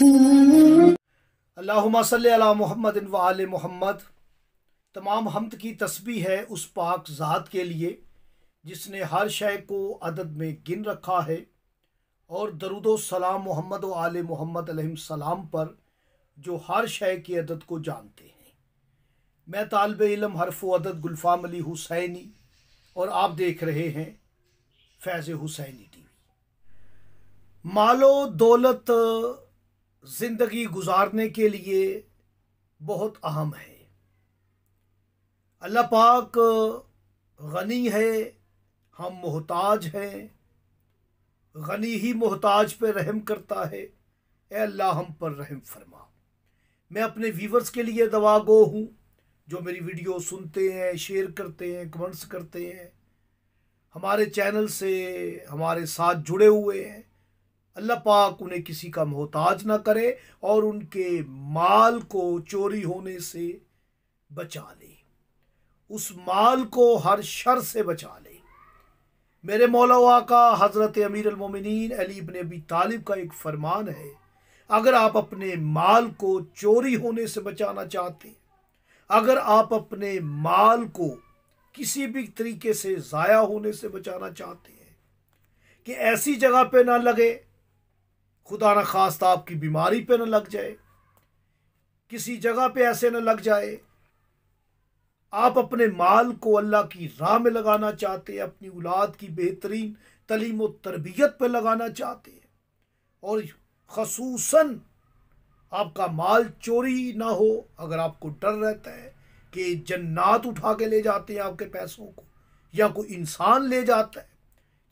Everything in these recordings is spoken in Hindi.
अल्लाहुम्मा मोहम्मद मोहम्मद तमाम हमद की तस्बी है उस पाक ज़ात के लिए जिसने हर शय को अदद में गिन रखा है और दरुदो सलाम मोहम्मद व आल मोहम्मद सलाम पर जो हर शय की अदद को जानते हैं मैं तालब इलम हरफ अदद गुलफाम अली हुसैनी और आप देख रहे हैं फैज़ हुसैनी टी वी मालो दौलत ज़िंदगी गुजारने के लिए बहुत अहम है अल्लाह पाक गनी है हम मोहताज हैं गनी ही मोहताज पे रहम करता है ए अल्लाह हम पर रहम फरमा मैं अपने व्यूवर्स के लिए दवा गो हूँ जो मेरी वीडियो सुनते हैं शेयर करते हैं कमेंट्स करते हैं हमारे चैनल से हमारे साथ जुड़े हुए हैं अल्लाह पाक उन्हें किसी का मोहताज ना करे और उनके माल को चोरी होने से बचा ले उस माल को हर शर से बचा ले मेरे मौलवा का हज़रत अमीर अमीरमिन अली इबन अबी तालिब का एक फरमान है अगर आप अपने माल को चोरी होने से बचाना चाहते अगर आप अपने माल को किसी भी तरीके से ज़ाया होने से बचाना चाहते हैं कि ऐसी जगह पे ना लगे खुदा न खास्ता आपकी बीमारी पे न लग जाए किसी जगह पे ऐसे न लग जाए आप अपने माल को अल्लाह की राह में लगाना चाहते हैं अपनी औलाद की बेहतरीन तलीम तरबियत पर लगाना चाहते हैं और खसूस आपका माल चोरी ना हो अगर आपको डर रहता है कि जन्नात उठा के ले जाते हैं आपके पैसों को या कोई इंसान ले जाता है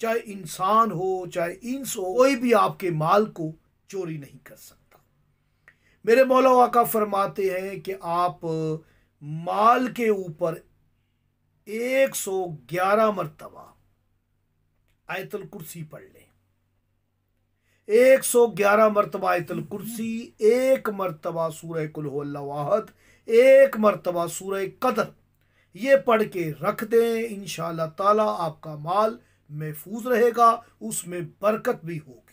चाहे इंसान हो चाहे इंस हो कोई भी आपके माल को चोरी नहीं कर सकता मेरे मौला का फरमाते हैं कि आप माल के ऊपर 111 मरतबा आयतल कुर्सी पढ़ लें 111 मरतबा आयतल कुर्सी एक मरतबा सूर कुल्लाहद एक मरतबा सूरह कदर ये पढ़ के रख दें इन ताला आपका माल महफूज रहेगा उसमें बरकत भी होगी